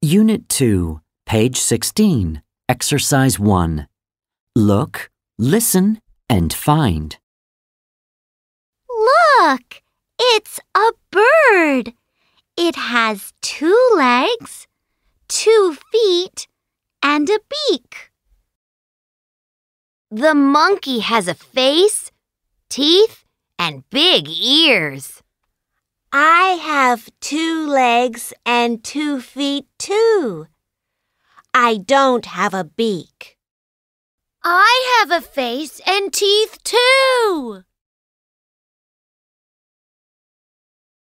Unit 2, page 16, exercise 1. Look, listen, and find. Look! It's a bird! It has two legs, two feet, and a beak. The monkey has a face, teeth, and big ears. I have two legs and two feet too. I don't have a beak. I have a face and teeth too.